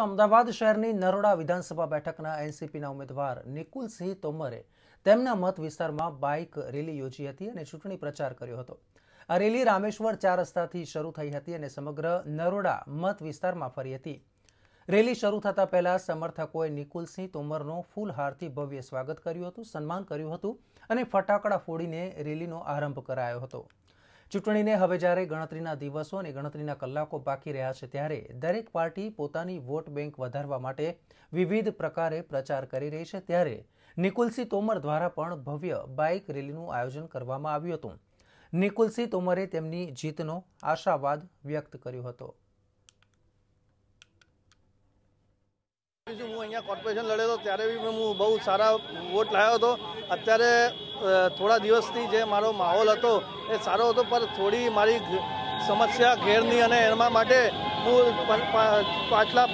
તો અમદાવાદ શહેરની નરોડા વિધાનસભા બેઠકના એનસીપીના ઉમેદવાર નિકુલસિંહ તોમરે તેમના મત વિસ્તારમાં બાઇક રેલી યોજી હતી અને ચૂંટણી પ્રચાર કર્યો હતો આ રેલી રામેશ્વર ચાર રસ્તાથી શરૂ થઈ હતી અને સમગ્ર નરોડા મત વિસ્તારમાં ફરી હતી રેલી શરૂ થતા પહેલા સમર્થકોએ નિકુલસિંહ તોમરનો ફૂલહારથી ભવ્ય સ્વાગત કર્યું હતું સન્માન કર્યું હતું અને ફટાકડા ફોડીને રેલીનો આરંભ કરાયો હતો ચૂંટણીને હવે જ્યારે ગણતરીના દિવસો અને ગણતરીના કલાકો બાકી રહ્યા છે ત્યારે દરેક પાર્ટી પોતાની વોટ બેંક વધારવા માટે વિવિધ પ્રકારે પ્રચાર કરી રહી છે ત્યારે નિકુલસિંહ તોમર દ્વારા પણ ભવ્ય બાઇક રેલીનું આયોજન કરવામાં આવ્યું હતું નિકુલસિંહ તોમરે તેમની જીતનો આશાવાદ વ્યક્ત કર્યો હતો હું અહીંયા કોર્પોરેશન લડ્યો હતો ત્યારે બી હું બહુ સારા વોટ લાવ્યો હતો અત્યારે થોડા દિવસથી જે મારો માહોલ હતો એ સારો હતો પણ થોડી મારી સમસ્યા ઘેરની અને એમાં માટે હું પાછલા